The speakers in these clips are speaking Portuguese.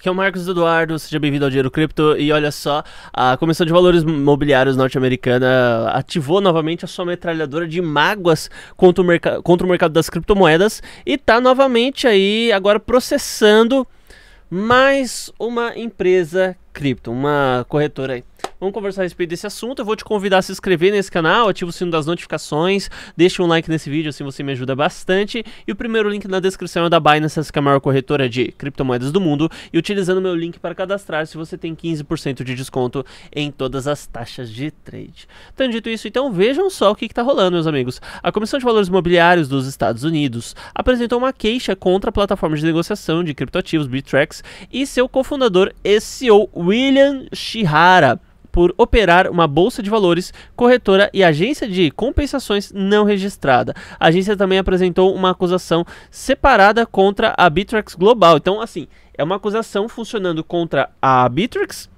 Aqui é o Marcos Eduardo, seja bem-vindo ao Dinheiro Cripto. E olha só, a Comissão de Valores Mobiliários norte-americana ativou novamente a sua metralhadora de mágoas contra o, contra o mercado das criptomoedas e está novamente aí agora processando mais uma empresa cripto, uma corretora aí. Vamos conversar a respeito desse assunto. Eu vou te convidar a se inscrever nesse canal, ativa o sino das notificações, deixa um like nesse vídeo, assim você me ajuda bastante. E o primeiro link na descrição é da Binance, que é a maior corretora de criptomoedas do mundo. E utilizando meu link para cadastrar, se você tem 15% de desconto em todas as taxas de trade. Tendo dito isso, então vejam só o que está rolando, meus amigos. A Comissão de Valores Imobiliários dos Estados Unidos apresentou uma queixa contra a plataforma de negociação de criptoativos Bittrex e seu cofundador e CEO William Shihara por operar uma bolsa de valores, corretora e agência de compensações não registrada. A agência também apresentou uma acusação separada contra a Bittrex Global. Então, assim, é uma acusação funcionando contra a Bittrex,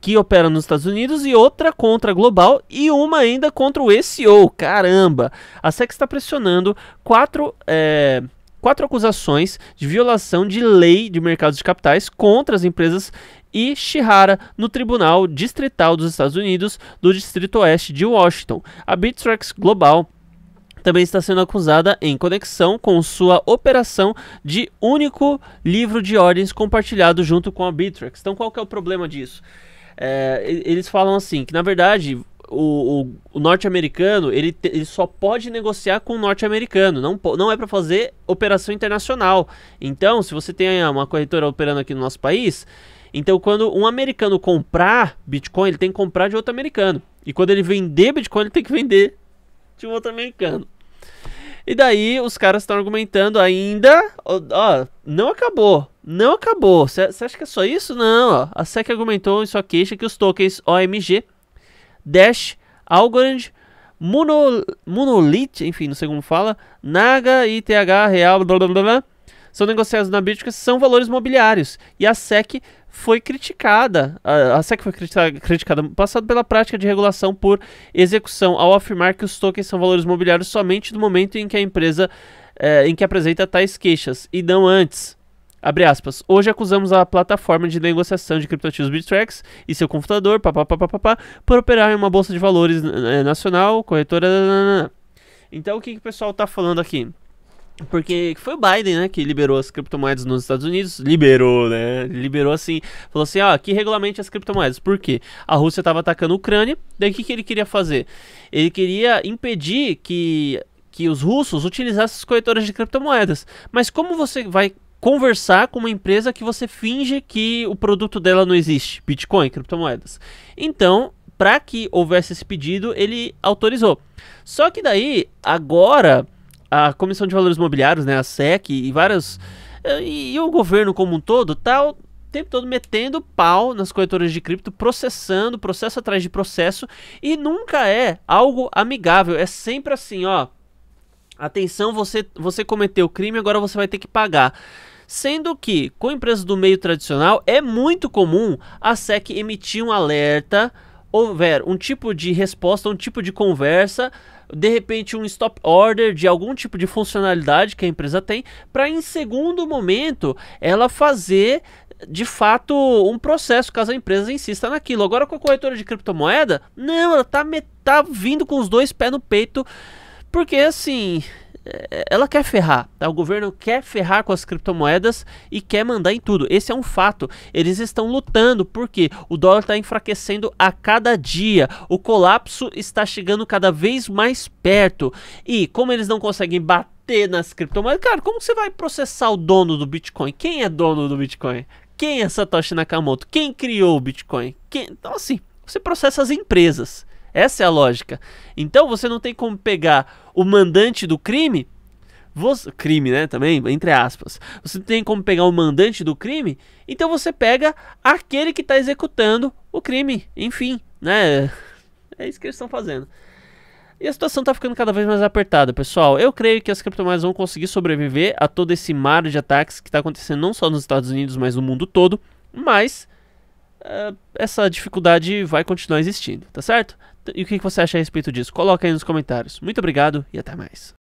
que opera nos Estados Unidos, e outra contra a Global e uma ainda contra o SEO. Caramba! A SEC está pressionando quatro. É quatro acusações de violação de lei de mercados de capitais contra as empresas e Shihara no Tribunal Distrital dos Estados Unidos do Distrito Oeste de Washington. A Bittrex Global também está sendo acusada em conexão com sua operação de único livro de ordens compartilhado junto com a Bittrex. Então, qual que é o problema disso? É, eles falam assim que na verdade o, o, o norte-americano ele, ele só pode negociar com o norte-americano, não, não é para fazer operação internacional. Então, se você tem uma corretora operando aqui no nosso país, então quando um americano comprar Bitcoin, ele tem que comprar de outro americano. E quando ele vender Bitcoin, ele tem que vender de um outro americano. E daí os caras estão argumentando ainda, ó, ó, não acabou, não acabou. Você acha que é só isso? Não, ó, a SEC argumentou em sua queixa que os tokens OMG Dash, Algorand, Mono, Monolith, enfim, não sei como fala, Naga, ITH, Real, blá blá blá blá, são negociados na Bitcoin, são valores mobiliários. E a SEC foi criticada, a, SEC foi criticada, criticada no passado pela prática de regulação por execução, ao afirmar que os tokens são valores mobiliários somente no momento em que a empresa, é, em que apresenta tais tá queixas, e não antes. Abre aspas. Hoje acusamos a plataforma de negociação de criptoativos Bittrex e seu computador, papapá, por operar em uma bolsa de valores nacional, corretora. Nanana. Então o que, que o pessoal tá falando aqui? Porque foi o Biden, né, que liberou as criptomoedas nos Estados Unidos. Liberou, né? Liberou assim. Falou assim, ó, que regulamente as criptomoedas. Por quê? A Rússia estava atacando a Ucrânia. Daí o que, que ele queria fazer? Ele queria impedir que, que os russos utilizassem as corretoras de criptomoedas. Mas como você vai conversar com uma empresa que você finge que o produto dela não existe, Bitcoin, criptomoedas. Então, para que houvesse esse pedido, ele autorizou. Só que daí, agora, a Comissão de Valores Mobiliários, né, a SEC e vários eh, e, e o governo como um todo tal tá o tempo todo metendo pau nas corretoras de cripto, processando, processo atrás de processo, e nunca é algo amigável, é sempre assim, ó, Atenção, você, você cometeu crime, agora você vai ter que pagar sendo que com empresas do meio tradicional é muito comum a SEC emitir um alerta, houver um tipo de resposta, um tipo de conversa, de repente um stop order de algum tipo de funcionalidade que a empresa tem, para em segundo momento ela fazer de fato um processo caso a empresa insista naquilo. Agora com a corretora de criptomoeda, não, ela tá, tá vindo com os dois pés no peito, porque assim é, ela quer ferrar, tá? O governo quer ferrar com as criptomoedas e quer mandar em tudo. Esse é um fato. Eles estão lutando porque o dólar está enfraquecendo a cada dia. O colapso está chegando cada vez mais perto. E como eles não conseguem bater nas criptomoedas, cara, como você vai processar o dono do Bitcoin? Quem é dono do Bitcoin? Quem é Satoshi Nakamoto? Quem criou o Bitcoin? Quem... Então assim, você processa as empresas. Essa é a lógica. Então você não tem como pegar o mandante do crime. Você, crime, né? Também, entre aspas. Você não tem como pegar o mandante do crime. Então você pega aquele que está executando o crime. Enfim, né? É isso que eles estão fazendo. E a situação está ficando cada vez mais apertada, pessoal. Eu creio que as criptomoedas vão conseguir sobreviver a todo esse mar de ataques que está acontecendo não só nos Estados Unidos, mas no mundo todo. Mas uh, essa dificuldade vai continuar existindo, tá certo? E o que você acha a respeito disso? Coloca aí nos comentários. Muito obrigado e até mais.